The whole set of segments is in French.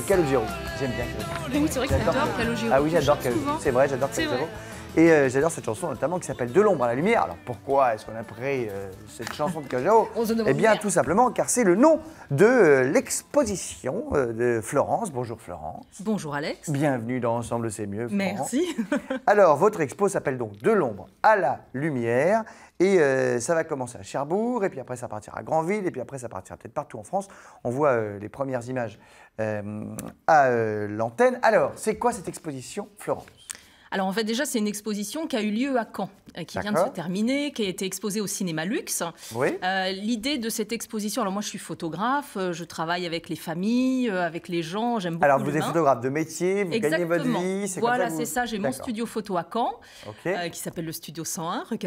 c'est Calogero. J'aime bien Calogero. Oui, c'est vrai que j'adore Calogero. Ah oui, j'adore Calogero. C'est vrai, j'adore Calogero. Et euh, j'adore cette chanson notamment qui s'appelle De l'ombre à la lumière. Alors pourquoi est-ce qu'on a pris euh, cette chanson de Cajao Eh bien tout simplement car c'est le nom de euh, l'exposition de Florence. Bonjour Florence. Bonjour Alex. Bienvenue dans Ensemble c'est mieux. Merci. Alors votre expo s'appelle donc De l'ombre à la lumière. Et ça va commencer à Cherbourg, et puis après ça partira à Granville, et puis après ça partira peut-être partout en France. On voit les premières images à l'antenne. Alors, c'est quoi cette exposition, Florence alors en fait déjà c'est une exposition qui a eu lieu à Caen, euh, qui vient de se terminer, qui a été exposée au cinéma Luxe. Euh, l'idée de cette exposition, alors moi je suis photographe, euh, je travaille avec les familles, avec les gens, j'aime beaucoup. Alors vous êtes photographe de métier, vous gagnez votre vie, c'est Voilà, c'est ça, j'ai mon studio photo à Caen, qui s'appelle le studio 101, rue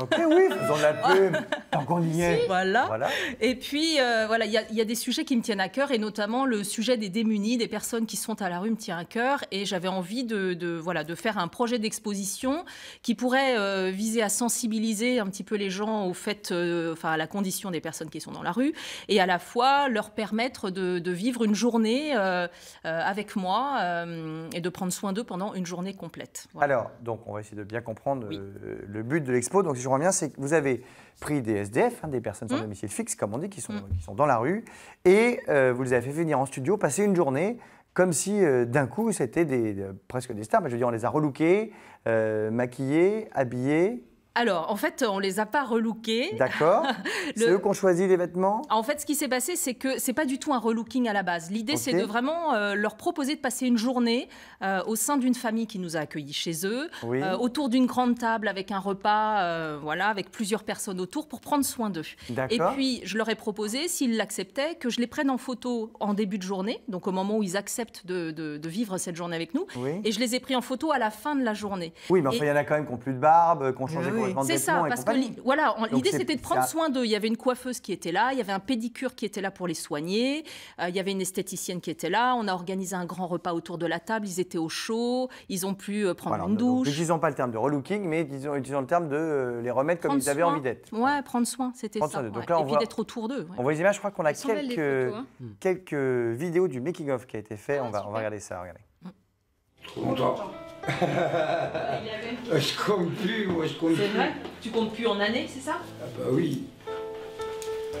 Ok, oui, vous en avez tant qu'on Voilà. Et puis voilà, il y, a des sujets qui me tiennent à cœur, et notamment le sujet des démunis, des personnes qui sont à la rue me tient à cœur, et j'avais envie de, de, voilà, de faire un projet d'exposition qui pourrait euh, viser à sensibiliser un petit peu les gens au fait, euh, enfin à la condition des personnes qui sont dans la rue, et à la fois leur permettre de, vivre une journée euh, avec moi et de prendre soin d'eux pendant une journée complète. Alors, donc on va essayer de bien comprendre le but de l'expo. Donc si je reviens, c'est que vous avez pris des SDF, hein, des personnes sans mmh. domicile fixe, comme on dit, qui sont, mmh. qui sont dans la rue, et vous les avez fait venir en studio passer une journée comme si euh, d'un coup c'était des, presque des stars. je veux dire, on les a relookés, euh, maquillés, habillés, alors, en fait, on les a pas relookés. D'accord. C'est eux qui ont choisi les vêtements En fait, ce qui s'est passé, c'est que ce n'est pas du tout un relooking à la base. L'idée, c'est de vraiment euh, leur proposer de passer une journée euh, au sein d'une famille qui nous a accueillis chez eux, euh, autour d'une grande table avec un repas, voilà, avec plusieurs personnes autour pour prendre soin d'eux. Et puis, je leur ai proposé, s'ils l'acceptaient, que je les prenne en photo en début de journée, donc au moment où ils acceptent de, vivre cette journée avec nous. Et je les ai pris en photo à la fin de la journée. Oui, mais enfin, il y en a quand même qui n'ont plus de barbe, qui ont changé c'est ça, parce que voilà, l'idée c'était de prendre soin d'eux. Il y avait une coiffeuse qui était là, il y avait un pédicure qui était là pour les soigner, euh, il y avait une esthéticienne qui était là. On a organisé un grand repas autour de la table. Ils étaient au chaud, ils ont pu euh, prendre une douche. n'ont pas le terme de relooking, mais ils utilisé le terme de euh, les remettre comme ils avaient envie d'être. Ouais, prendre soin, c'était ça. Donc on d'être autour d'eux. On voit les images. Je crois qu'on a quelques, hein. mm. quelques vidéos du making of qui a été fait. Ah, on va, regarder ça. Regardez. Euh, je compte plus, moi je compte plus. C'est vrai Tu comptes plus en année, c'est ça Ah bah oui.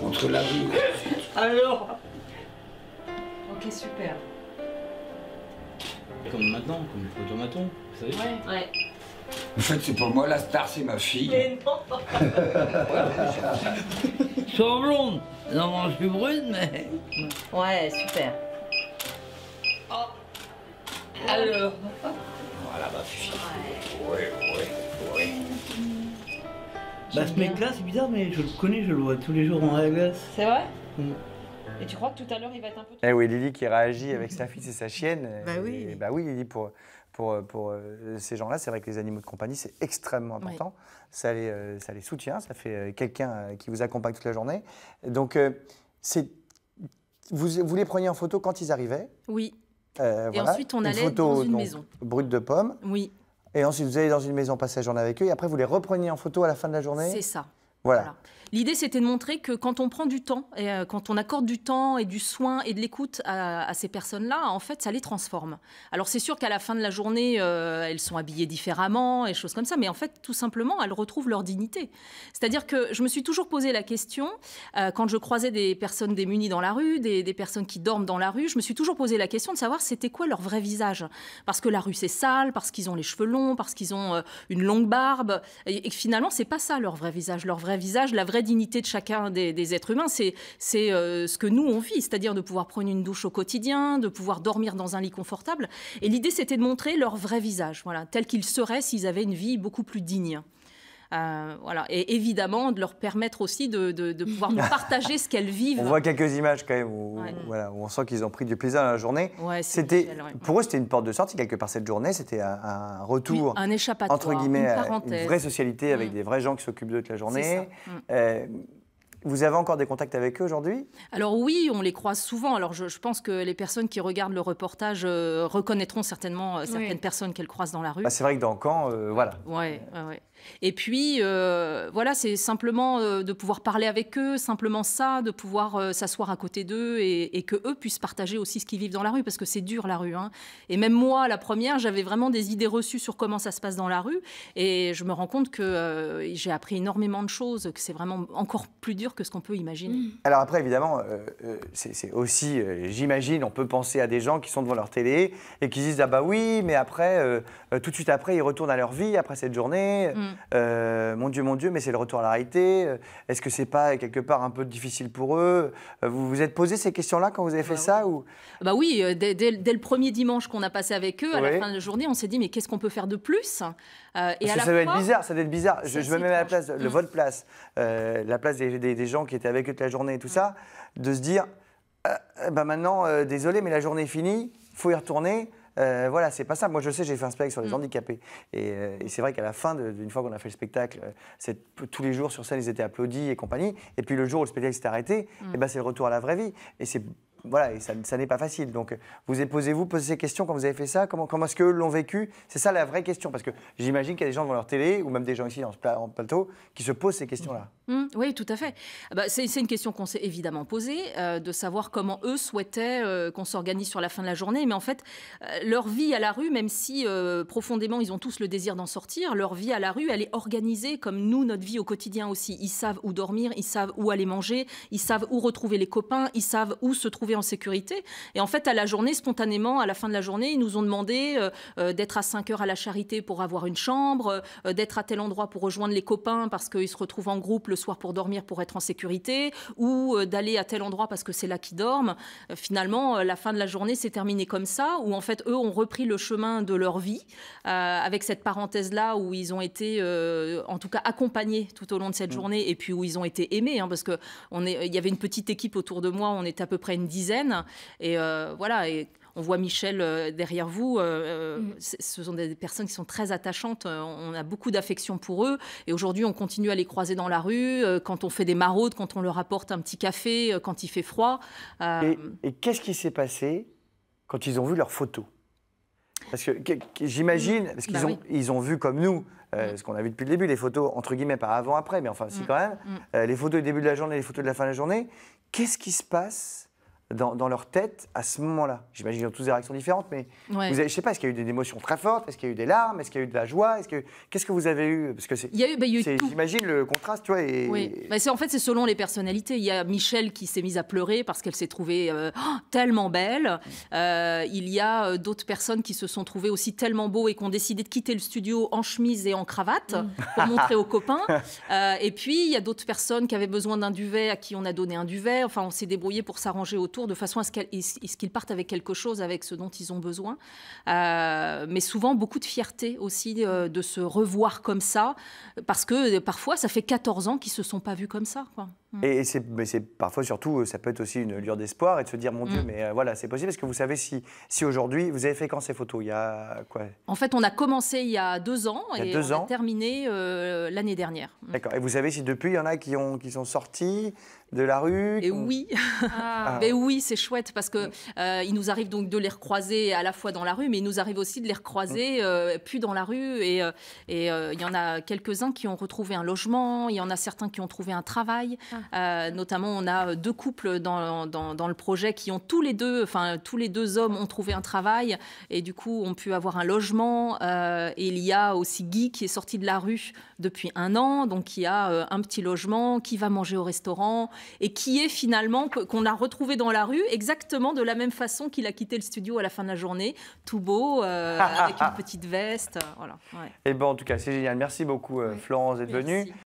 Entre la rue. Alors Ok, super. Comme maintenant, comme le photomaton, vous savez Ouais. ouais. En fait, c'est pas moi la star, c'est ma fille. Mais non Je suis blonde Non, je suis brune, mais... Ouais, super. Oh. Alors Ouais, ouais, ouais. Bah ce mec-là, c'est bizarre, mais je le connais, je le vois tous les jours en glace. C'est vrai mm. Et tu crois que tout à l'heure, il va être un peu... Eh oui, Lily qui réagit avec sa fille et sa chienne. Bah oui. bah oui, Lily, pour, pour, pour euh, ces gens-là, c'est vrai que les animaux de compagnie, c'est extrêmement important. Ça, les, euh, ça les soutient, ça fait euh, quelqu'un qui vous accompagne toute la journée. Donc, c'est vous, vous les preniez en photo quand ils arrivaient Oui. Euh, et ensuite, on allait dans une maison. Brut de pommes. Oui. Et ensuite, vous allez dans une maison, passer la journée avec eux, et après, vous les reprenez en photo à la fin de la journée C'est ça. Voilà. L'idée, c'était de montrer que quand on prend du temps, et, euh, quand on accorde du temps et du soin et de l'écoute à, ces personnes-là, en fait, ça les transforme. Alors, c'est sûr qu'à la fin de la journée, euh, elles sont habillées différemment et choses comme ça, mais en fait, tout simplement, elles retrouvent leur dignité. C'est-à-dire que je me suis toujours posé la question, euh, quand je croisais des personnes démunies dans la rue, des, personnes qui dorment dans la rue, je me suis toujours posé la question de savoir c'était quoi leur vrai visage. Parce que la rue, c'est sale, parce qu'ils ont les cheveux longs, parce qu'ils ont une longue barbe, et, et finalement, c'est pas ça leur vrai visage. Leur vrai visage, la vraie dignité de chacun des, êtres humains. C'est euh, ce que nous, on vit, c'est-à-dire de pouvoir prendre une douche au quotidien, de pouvoir dormir dans un lit confortable. Et l'idée, c'était de montrer leur vrai visage, voilà, tel qu'ils seraient s'ils avaient une vie beaucoup plus digne. Euh, voilà. Et évidemment, de leur permettre aussi de, de, de pouvoir partager ce qu'elles vivent. On voit quelques images quand même où, voilà, où on sent qu'ils ont pris du plaisir dans la journée. c'était, Pour eux, c'était une porte de sortie quelque part cette journée. C'était un, retour. un échappatoire. Entre guillemets, une, une vraie socialité avec mm. des vrais gens qui s'occupent d'eux toute la journée. Mm. Euh, vous avez encore des contacts avec eux aujourd'hui Alors oui, on les croise souvent. Alors je, pense que les personnes qui regardent le reportage euh, reconnaîtront certainement certaines personnes qu'elles croisent dans la rue. Ah, c'est vrai que dans Caen, voilà. Oui, oui, ouais. Et puis, euh, voilà, c'est simplement euh, de pouvoir parler avec eux, simplement ça, de pouvoir euh, s'asseoir à côté d'eux et, et, que eux puissent partager aussi ce qu'ils vivent dans la rue, parce que c'est dur la rue. Hein. Et même moi, la première, j'avais vraiment des idées reçues sur comment ça se passe dans la rue, et je me rends compte que j'ai appris énormément de choses, que c'est vraiment encore plus dur que ce qu'on peut imaginer. Mm. Alors après, évidemment, c'est aussi, j'imagine, on peut penser à des gens qui sont devant leur télé et qui disent ah bah oui, mais après, tout de suite après, ils retournent à leur vie après cette journée. Mm. Euh, mon Dieu, mon Dieu, mais c'est le retour à la réalité. Euh, est-ce que c'est pas quelque part un peu difficile pour eux euh, Vous vous êtes posé ces questions-là quand vous avez fait bah ça ou Bah oui, dès, le premier dimanche qu'on a passé avec eux, à la fin de la journée, on s'est dit mais qu'est-ce qu'on peut faire de plus et ça doit être bizarre, ça va être bizarre. Je, me mets à la place, le le, mmh. place, la place des, gens qui étaient avec eux toute la journée et tout mmh. ça, de se dire, bah maintenant, désolé, mais la journée est finie, faut y retourner. Euh, voilà, c'est pas ça. Moi, je sais, j'ai fait un spectacle sur les mm. handicapés. Euh, et, c'est vrai qu'à la fin, de, une fois qu'on a fait le spectacle, euh, c'est tous les jours sur scène, ils étaient applaudis et compagnie. Et puis le jour où le spectacle s'est arrêté, mm. et eh ben, c'est le retour à la vraie vie. Et c'est voilà, et ça, n'est pas facile. Donc, vous posez-vous, ces questions quand vous avez fait ça Comment, comment est-ce que l'ont vécu C'est ça la vraie question, parce que j'imagine qu'il y a des gens devant leur télé, ou même des gens ici en plateau, qui se posent ces questions-là. Mmh. Mmh. oui, tout à fait. Ah bah, c'est une question qu'on s'est évidemment posée, euh, de savoir comment eux souhaitaient euh, qu'on s'organise sur la fin de la journée. Mais en fait, euh, leur vie à la rue, même si profondément ils ont tous le désir d'en sortir, leur vie à la rue, elle est organisée comme nous, notre vie au quotidien aussi. Ils savent où dormir, ils savent où aller manger, ils savent où retrouver les copains, ils savent où se trouver en sécurité. Et en fait, à la journée, spontanément, à la fin de la journée, ils nous ont demandé euh, euh, d'être à 5 heures à la charité pour avoir une chambre, euh, d'être à tel endroit pour rejoindre les copains parce qu'ils se retrouvent en groupe le soir pour dormir pour être en sécurité, ou d'aller à tel endroit parce que c'est là qu'ils dorment. finalement, la fin de la journée s'est terminée comme ça, où en fait, eux ont repris le chemin de leur vie, avec cette parenthèse-là où ils ont été, en tout cas, accompagnés tout au long de cette mmh. journée, et puis où ils ont été aimés, hein, parce qu'il y avait une petite équipe autour de moi, on était à peu près une dizaine dizaines. Et euh, voilà. Et on voit Michel euh, derrière vous. Euh, mm. Ce sont des personnes qui sont très attachantes. On a beaucoup d'affection pour eux. Et aujourd'hui, on continue à les croiser dans la rue, quand on fait des maraudes, quand on leur apporte un petit café, quand il fait froid. Et, qu'est-ce qui s'est passé quand ils ont vu leurs photos parce que, j'imagine, parce qu'ils bah ont, ils ont vu comme nous, mm. ce qu'on a vu depuis le début, les photos, entre guillemets, pas avant-après, mais enfin, c'est si mm. quand même, les photos du début de la journée, les photos de la fin de la journée. Qu'est-ce qui se passe dans, leur tête à ce moment-là J'imagine qu'ils ont tous des réactions différentes, mais vous je ne sais pas, est-ce qu'il y a eu des émotions très fortes Est-ce qu'il y a eu des larmes Est-ce qu'il y a eu de la joie Est-ce que, Qu'est-ce que vous avez eu Parce que c'est, il y a eu, bah, J'imagine le contraste, tu Et, oui. Bah, c'est, en fait, c'est selon les personnalités. Il y a Michel qui s'est mise à pleurer parce qu'elle s'est trouvée euh, oh, tellement belle. Euh, il y a euh, d'autres personnes qui se sont trouvées aussi tellement beaux et qui ont décidé de quitter le studio en chemise et en cravate mm. pour montrer aux copains. et puis, il y a d'autres personnes qui avaient besoin d'un duvet à qui on a donné un duvet. Enfin, on s'est débrouillé pour s'arranger autour de façon à ce qu'ils partent avec quelque chose, avec ce dont ils ont besoin. Euh, mais souvent, beaucoup de fierté aussi euh, de se revoir comme ça, parce que euh, parfois, ça fait 14 ans qu'ils ne se sont pas vus comme ça. Quoi. Mm. Et, c'est, mais c'est parfois surtout, euh, ça peut être aussi une lueur d'espoir et de se dire, mon Dieu, mm. mais euh, voilà, c'est possible. Parce que vous savez, si, si aujourd'hui, vous avez fait quand ces photos Il y a quoi En fait, on a commencé il y a deux ans et on a terminé euh, l'année dernière. Mm. D'accord. Et vous savez si depuis, il y en a qui, ont, qui sont sortis de la rue Et oui, ah. oui, c'est chouette parce que il nous arrive donc de les recroiser à la fois dans la rue, mais il nous arrive aussi de les recroiser plus dans la rue. Et il et, y en a quelques-uns qui ont retrouvé un logement, il y en a certains qui ont trouvé un travail. Ah. Euh, notamment, on a euh, deux couples dans, le projet qui ont tous les deux, enfin tous les deux hommes ont trouvé un travail et du coup ont pu avoir un logement. Euh, et il y a aussi Guy qui est sorti de la rue depuis un an, donc qui a un petit logement, qui va manger au restaurant et qui est finalement qu'on l'a retrouvé dans la rue exactement de la même façon qu'il a quitté le studio à la fin de la journée, tout beau, avec une petite veste. Voilà. Et eh bon, en tout cas, c'est génial. Merci beaucoup, Florence, d'être venue.